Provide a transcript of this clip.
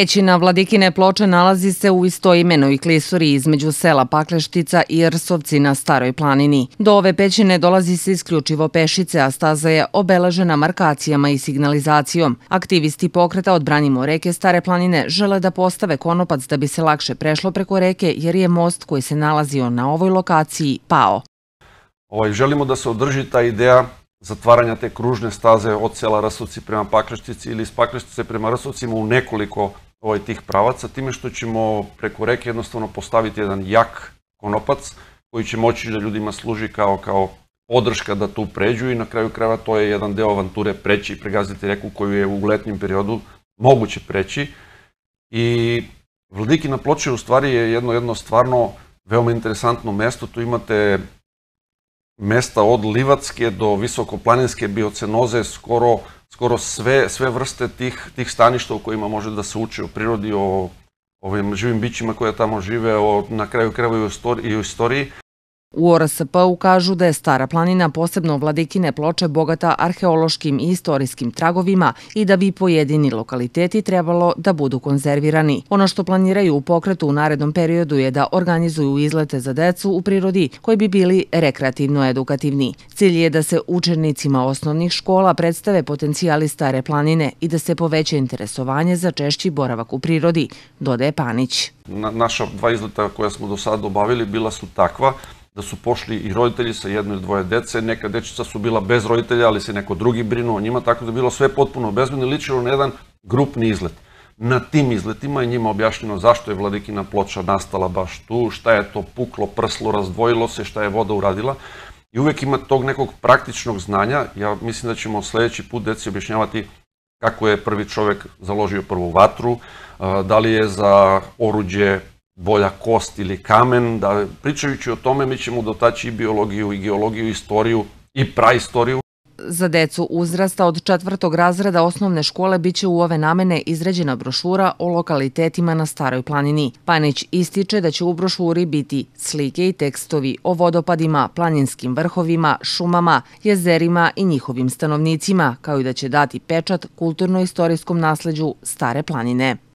Pećina Vladikine ploče nalazi se u istoimenoj klisuri između sela Pakleštica i Rsovci na Staroj planini. Do ove pećine dolazi se isključivo pešice, a staza je obeležena markacijama i signalizacijom. Aktivisti pokreta Odbranimo reke Stare planine žele da postave konopac da bi se lakše prešlo preko reke jer je most koji se nalazio na ovoj lokaciji pao. Ovaj, želimo da se održi ta ideja zatvaranja te kružne staze od sela Rasovci prema Pakleštici ili iz Pakleštice prema Rasovcima u nekoliko ovaj, tih pravaca, time što ćemo preko reke jednostavno postaviti jedan jak konopac koji će moći da ljudima služi kao, kao podrška da tu pređu i na kraju krajeva to je jedan deo avanture preći i pregaziti reku koju je u letnjem periodu moguće preći. I Vladiki na ploče u stvari je jedno, jedno stvarno veoma interesantno mesto. Tu imate mesta od Livatske do Visokoplaninske biocenoze skoro skoro sve, sve vrste tih, tih staništa u kojima može da se uči o prirodi, o ovim živim bićima koja tamo žive, o, na kraju kreva i o istoriji, U orsp ukažu da je Stara planina, posebno Vladikine ploče, bogata arheološkim i istorijskim tragovima i da bi pojedini lokaliteti trebalo da budu konzervirani. Ono što planiraju u pokretu u narednom periodu je da organizuju izlete za decu u prirodi koji bi bili rekreativno-edukativni. Cilj je da se učenicima osnovnih škola predstave potencijali Stare planine i da se poveće interesovanje za češći boravak u prirodi, dodaje Panić. Na, naša dva izleta koja smo do sada obavili bila su takva da su pošli i roditelji sa jedno ili dvoje dece, neka dečica su bila bez roditelja, ali se neko drugi brinuo o njima, tako da je bilo sve potpuno bezbedno i ličilo na jedan grupni izlet. Na tim izletima je njima objašnjeno zašto je Vladikina ploča nastala baš tu, šta je to puklo, prslo, razdvojilo se, šta je voda uradila. I uvek ima tog nekog praktičnog znanja. Ja mislim da ćemo sledeći put deci objašnjavati kako je prvi čovek založio prvu vatru, da li je za oruđe bolja kost ili kamen, da pričajući o tome mi ćemo dotaći i biologiju i geologiju, i istoriju i praistoriju. Za decu uzrasta od četvrtog razreda osnovne škole biće u ove namene izređena brošura o lokalitetima na Staroj planini. Panić ističe da će u brošuri biti slike i tekstovi o vodopadima, planinskim vrhovima, šumama, jezerima i njihovim stanovnicima, kao i da će dati pečat kulturno-istorijskom nasleđu Stare planine.